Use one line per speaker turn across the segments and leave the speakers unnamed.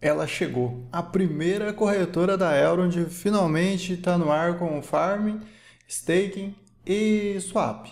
Ela chegou. A primeira corretora da Elrond finalmente está no ar com farming, staking e swap.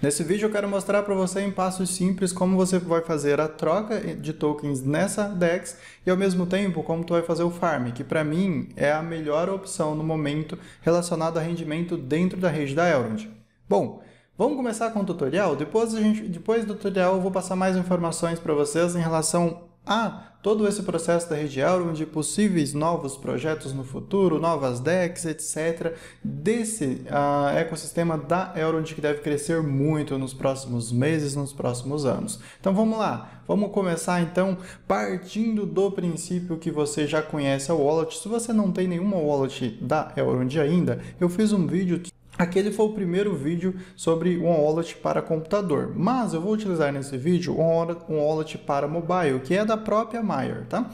Nesse vídeo eu quero mostrar para você em passos simples como você vai fazer a troca de tokens nessa DEX e ao mesmo tempo como tu vai fazer o farm, que para mim é a melhor opção no momento relacionado a rendimento dentro da rede da Elrond. Bom, vamos começar com o tutorial? Depois, a gente, depois do tutorial eu vou passar mais informações para vocês em relação a todo esse processo da rede Aurum, de possíveis novos projetos no futuro, novas decks, etc., desse uh, ecossistema da Elrond que deve crescer muito nos próximos meses, nos próximos anos. Então vamos lá, vamos começar então partindo do princípio que você já conhece a wallet. Se você não tem nenhuma wallet da Elrond ainda, eu fiz um vídeo Aquele foi o primeiro vídeo sobre um Wallet para computador, mas eu vou utilizar nesse vídeo um Wallet para mobile, que é da própria Maier, tá?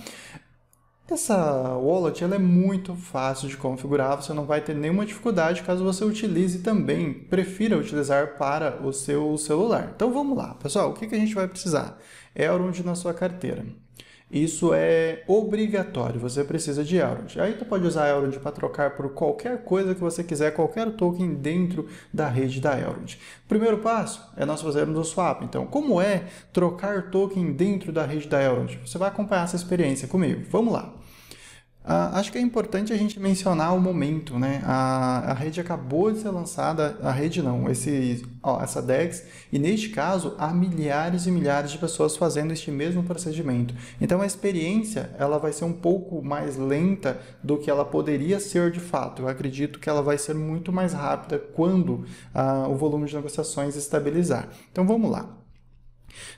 Essa wallet ela é muito fácil de configurar, você não vai ter nenhuma dificuldade caso você utilize também, prefira utilizar para o seu celular. Então vamos lá, pessoal, o que, a gente vai precisar? Elrond é na sua carteira. Isso é obrigatório, você precisa de Elrond. Aí você pode usar Elrond para trocar por qualquer coisa que você quiser, qualquer token dentro da rede da Elrond. O primeiro passo é nós fazermos o swap. Então, como é trocar token dentro da rede da Elrond? Você vai acompanhar essa experiência comigo. Vamos lá. Ah, acho que é importante a gente mencionar o momento, né? A, a rede acabou de ser lançada, a rede não, esse, ó, essa DEX, e neste caso há milhares e milhares de pessoas fazendo este mesmo procedimento. Então a experiência ela vai ser um pouco mais lenta do que ela poderia ser de fato. Eu acredito que ela vai ser muito mais rápida quando ah, o volume de negociações estabilizar. Então vamos lá.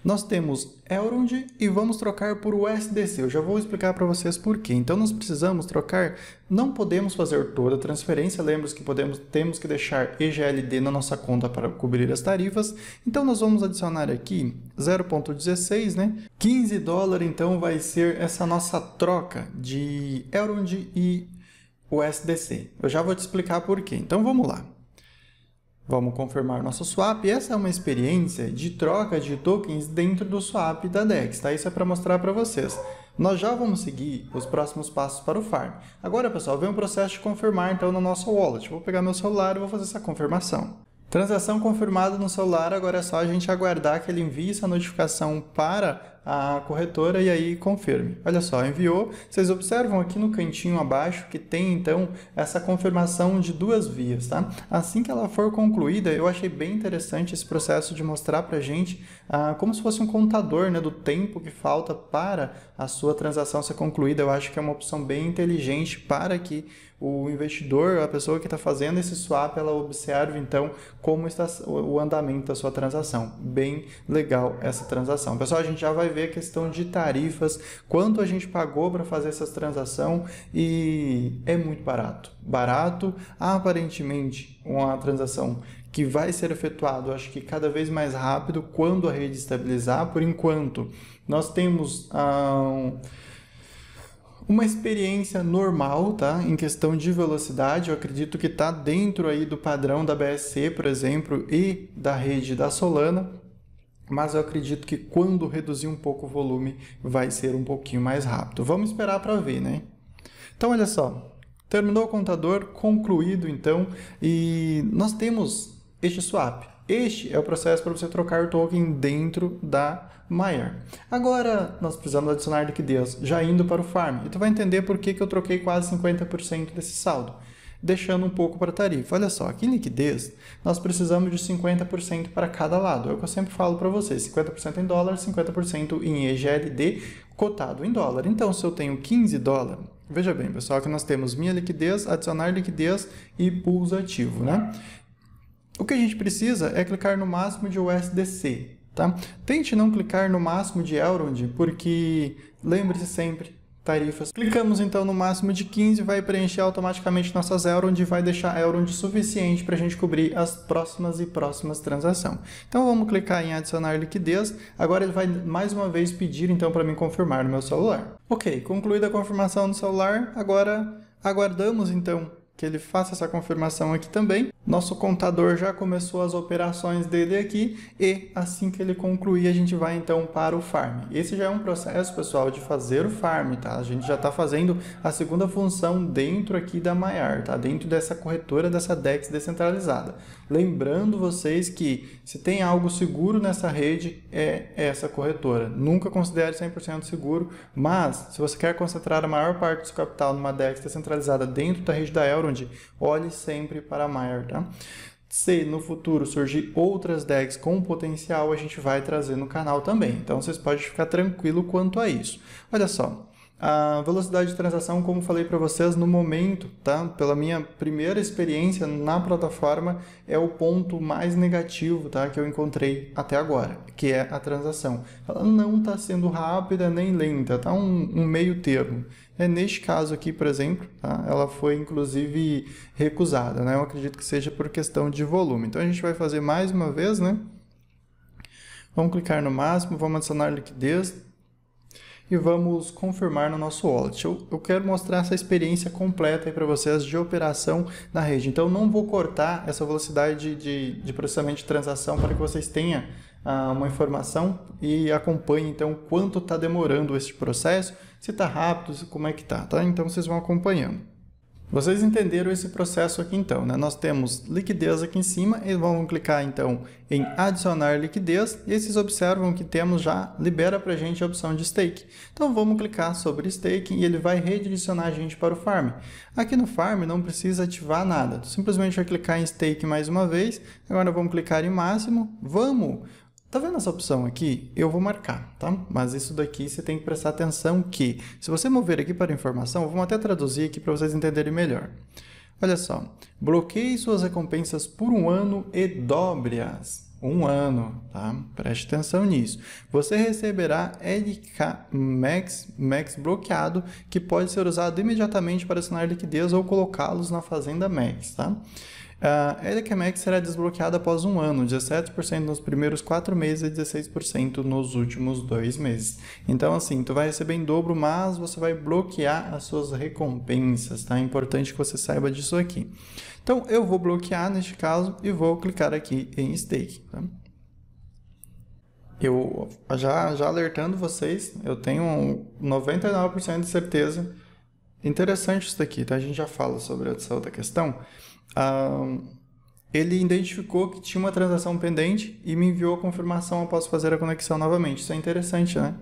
Nós temos Elrond e vamos trocar por USDC. Eu já vou explicar para vocês por quê. Então nós precisamos trocar, não podemos fazer toda a transferência, lembre-se que podemos, temos que deixar EGLD na nossa conta para cobrir as tarifas. Então nós vamos adicionar aqui 0.16, né? 15 dólares então vai ser essa nossa troca de Elrond e USDC. Eu já vou te explicar por quê. Então vamos lá. Vamos confirmar nosso swap. essa é uma experiência de troca de tokens dentro do swap da DEX, tá? Isso é para mostrar para vocês. Nós já vamos seguir os próximos passos para o farm. Agora, pessoal, vem o processo de confirmar então no nosso wallet. Vou pegar meu celular e vou fazer essa confirmação. Transação confirmada no celular, agora é só a gente aguardar que ele envie essa notificação para a corretora e aí confirme. Olha só, enviou. Vocês observam aqui no cantinho abaixo que tem então essa confirmação de duas vias, tá? Assim que ela for concluída, eu achei bem interessante esse processo de mostrar para gente ah, como se fosse um contador, né, do tempo que falta para a sua transação ser concluída. Eu acho que é uma opção bem inteligente para que o investidor, a pessoa que está fazendo esse swap, ela observa então como está o andamento da sua transação. Bem legal essa transação. Pessoal, a gente já vai ver a questão de tarifas, quanto a gente pagou para fazer essa transação e é muito barato. Barato, aparentemente, uma transação que vai ser efetuado, acho que cada vez mais rápido, quando a rede estabilizar. Por enquanto, nós temos. Ah, uma experiência normal, tá? Em questão de velocidade, eu acredito que está dentro aí do padrão da BSC, por exemplo, e da rede da Solana, mas eu acredito que quando reduzir um pouco o volume, vai ser um pouquinho mais rápido. Vamos esperar para ver, né? Então, olha só. Terminou o contador, concluído então, e nós temos este swap. Este é o processo para você trocar o token dentro da Mayer. Agora, nós precisamos adicionar liquidez, já indo para o farm. E tu vai entender por que, que eu troquei quase 50% desse saldo, deixando um pouco para a tarifa. Olha só, aqui em liquidez, nós precisamos de 50% para cada lado. É o que eu sempre falo para vocês, 50% em dólar, 50% em EGLD, cotado em dólar. Então, se eu tenho 15 dólares, Veja bem, pessoal, que nós temos minha liquidez, adicionar liquidez e pulso ativo, né? O que a gente precisa é clicar no máximo de USDC, tá? Tente não clicar no máximo de Elrond, porque lembre-se sempre, tarifas. Clicamos então no máximo de 15, vai preencher automaticamente nossas Elrond e vai deixar Elrond suficiente para a gente cobrir as próximas e próximas transações. Então vamos clicar em adicionar liquidez, agora ele vai mais uma vez pedir então para mim confirmar no meu celular. Ok, concluída a confirmação no celular, agora aguardamos então que ele faça essa confirmação aqui também. Nosso contador já começou as operações dele aqui e assim que ele concluir a gente vai então para o farm. Esse já é um processo, pessoal, de fazer o farm, tá? A gente já está fazendo a segunda função dentro aqui da Maiar, tá? Dentro dessa corretora, dessa DEX descentralizada. Lembrando vocês que se tem algo seguro nessa rede é essa corretora. Nunca considere 100% seguro, mas se você quer concentrar a maior parte do seu capital numa DEX descentralizada dentro da rede da Euro, onde? Olhe sempre para maior, tá? Se no futuro surgir outras decks com potencial, a gente vai trazer no canal também. Então vocês podem ficar tranquilo quanto a isso. Olha só, a velocidade de transação, como falei para vocês, no momento, tá? Pela minha primeira experiência na plataforma, é o ponto mais negativo, tá? Que eu encontrei até agora, que é a transação. Ela não está sendo rápida nem lenta, tá? Um, um, meio termo. É neste caso aqui, por exemplo, tá? ela foi inclusive recusada, né? Eu acredito que seja por questão de volume. Então a gente vai fazer mais uma vez, né? Vamos clicar no máximo, vamos adicionar liquidez, e vamos confirmar no nosso wallet. Eu, eu quero mostrar essa experiência completa para vocês de operação na rede. Então, não vou cortar essa velocidade de, de processamento de transação para que vocês tenham ah, uma informação e acompanhe então quanto está demorando esse processo, se está rápido, como é que está, tá? Então vocês vão acompanhando. Vocês entenderam esse processo aqui então, né? Nós temos liquidez aqui em cima e vamos clicar então em adicionar liquidez e vocês observam que temos já, libera para a gente a opção de stake. Então vamos clicar sobre stake e ele vai redirecionar a gente para o farm. Aqui no farm não precisa ativar nada, simplesmente vai clicar em stake mais uma vez, agora vamos clicar em máximo, vamos Tá vendo essa opção aqui? Eu vou marcar, tá? Mas isso daqui você tem que prestar atenção que, se você mover aqui para informação, vamos vou até traduzir aqui para vocês entenderem melhor. Olha só, bloqueie suas recompensas por um ano e dobre-as. Um ano, tá? Preste atenção nisso. Você receberá LK Max, Max bloqueado, que pode ser usado imediatamente para assinar liquidez ou colocá-los na Fazenda Max, tá? Ah, a EDCMEC será desbloqueada após um ano, 17% nos primeiros quatro meses e 16% nos últimos dois meses. Então, assim, tu vai receber em dobro, mas você vai bloquear as suas recompensas, tá? É importante que você saiba disso aqui. Então, eu vou bloquear neste caso e vou clicar aqui em Stake, tá? Eu já, já alertando vocês, eu tenho 99% de certeza. Interessante isso daqui, tá? A gente já fala sobre essa outra questão ele identificou que tinha uma transação pendente e me enviou a confirmação após fazer a conexão novamente. Isso é interessante, né?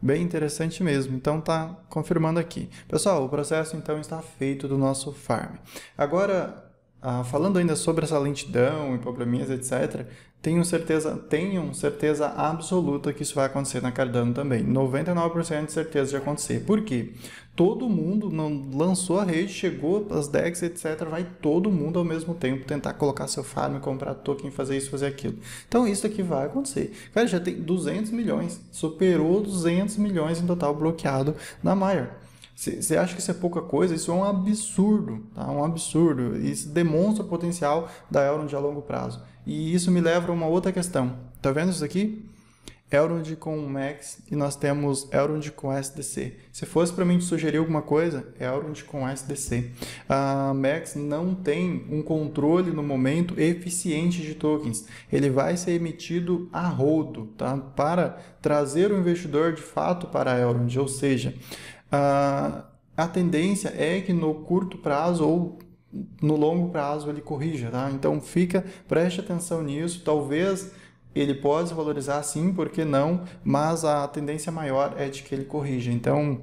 Bem interessante mesmo. Então tá confirmando aqui. Pessoal, o processo então está feito do nosso farm. Agora ah, falando ainda sobre essa lentidão e probleminhas, etc., tenho certeza, tenham certeza absoluta que isso vai acontecer na Cardano também. 99% de certeza de acontecer. Por quê? Todo mundo não lançou a rede, chegou as DEX, etc. Vai todo mundo ao mesmo tempo tentar colocar seu farm, comprar token, fazer isso, fazer aquilo. Então isso aqui vai acontecer. Cara, já tem 200 milhões, superou 200 milhões em total bloqueado na Maior. Você acha que isso é pouca coisa? Isso é um absurdo, tá? Um absurdo. Isso demonstra o potencial da Elrond a longo prazo. E isso me leva a uma outra questão. Tá vendo isso aqui? Elrond com Max e nós temos Elrond com SDC. Se fosse para mim te sugerir alguma coisa, é Elrond com SDC. A ah, Max não tem um controle no momento eficiente de tokens. Ele vai ser emitido a rodo, tá? Para trazer o investidor de fato para Elrond, ou seja, Uh, a tendência é que no curto prazo ou no longo prazo ele corrija, tá? Então fica, preste atenção nisso, talvez ele possa valorizar sim, por que não? Mas a tendência maior é de que ele corrija. Então,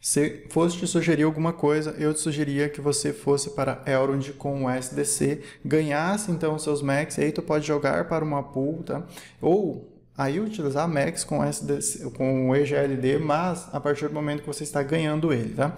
se fosse te sugerir alguma coisa, eu te sugeria que você fosse para Elrond com o SDC, ganhasse então seus max, aí tu pode jogar para uma pool, tá? Ou aí utilizar MEX com, SDC, com o EGLD, mas a partir do momento que você está ganhando ele, tá?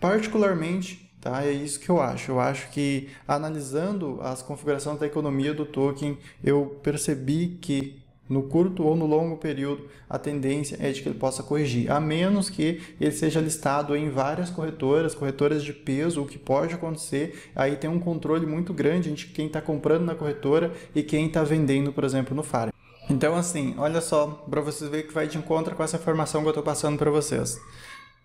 Particularmente, tá? É isso que eu acho. Eu acho que analisando as configurações da economia do token, eu percebi que no curto ou no longo período, a tendência é de que ele possa corrigir, a menos que ele seja listado em várias corretoras, corretoras de peso, o que pode acontecer. Aí tem um controle muito grande entre quem está comprando na corretora e quem está vendendo, por exemplo, no FARM. Então, assim, olha só, para vocês verem que vai de encontro com essa informação que eu estou passando para vocês.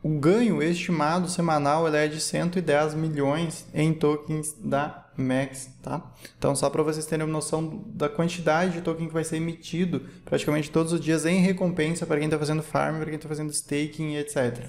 O ganho estimado semanal é de 110 milhões em tokens da MEX, tá? Então, só para vocês terem uma noção da quantidade de token que vai ser emitido praticamente todos os dias em recompensa para quem está fazendo farm, para quem está fazendo staking, etc.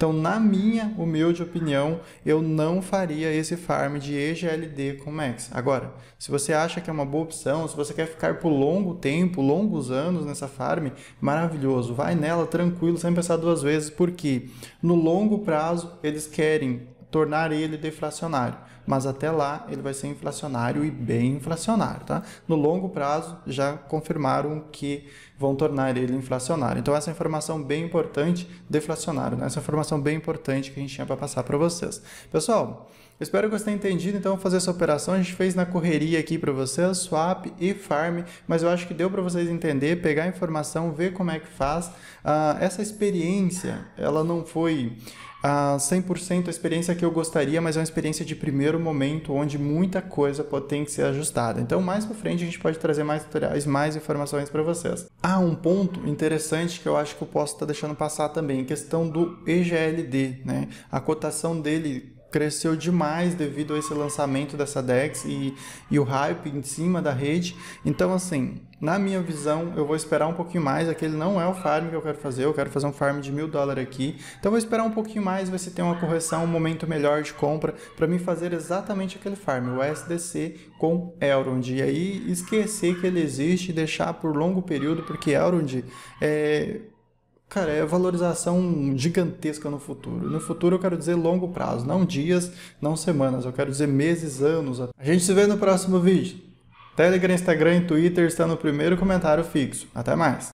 Então, na minha humilde opinião, eu não faria esse farm de EGLD com Max. Agora, se você acha que é uma boa opção, se você quer ficar por longo tempo, longos anos nessa farm, maravilhoso, vai nela tranquilo, sem pensar duas vezes, porque no longo prazo eles querem tornar ele deflacionário. Mas até lá ele vai ser inflacionário e bem inflacionário, tá? No longo prazo já confirmaram que vão tornar ele inflacionário. Então essa informação bem importante, deflacionário, né? Essa informação bem importante que a gente tinha para passar para vocês. Pessoal, espero que vocês tenham entendido então fazer essa operação. A gente fez na correria aqui para vocês, swap e farm, mas eu acho que deu para vocês entender, pegar a informação, ver como é que faz. Uh, essa experiência, ela não foi a 100% a experiência que eu gostaria, mas é uma experiência de primeiro momento onde muita coisa pode, tem que ser ajustada. Então, mais para frente a gente pode trazer mais tutoriais, mais informações para vocês. Há um ponto interessante que eu acho que eu posso estar tá deixando passar também, questão do EGLD, né? A cotação dele cresceu demais devido a esse lançamento dessa DEX e, e o hype em cima da rede. Então, assim, na minha visão, eu vou esperar um pouquinho mais. Aquele não é o farm que eu quero fazer. Eu quero fazer um farm de mil dólares aqui. Então, vou esperar um pouquinho mais, ver se tem uma correção, um momento melhor de compra para me fazer exatamente aquele farm, o SDC com Elrond. E aí, esquecer que ele existe e deixar por longo período, porque Elrond é Cara, é valorização gigantesca no futuro. No futuro eu quero dizer longo prazo, não dias, não semanas, eu quero dizer meses, anos. A gente se vê no próximo vídeo. Telegram, Instagram e Twitter estão no primeiro comentário fixo. Até mais!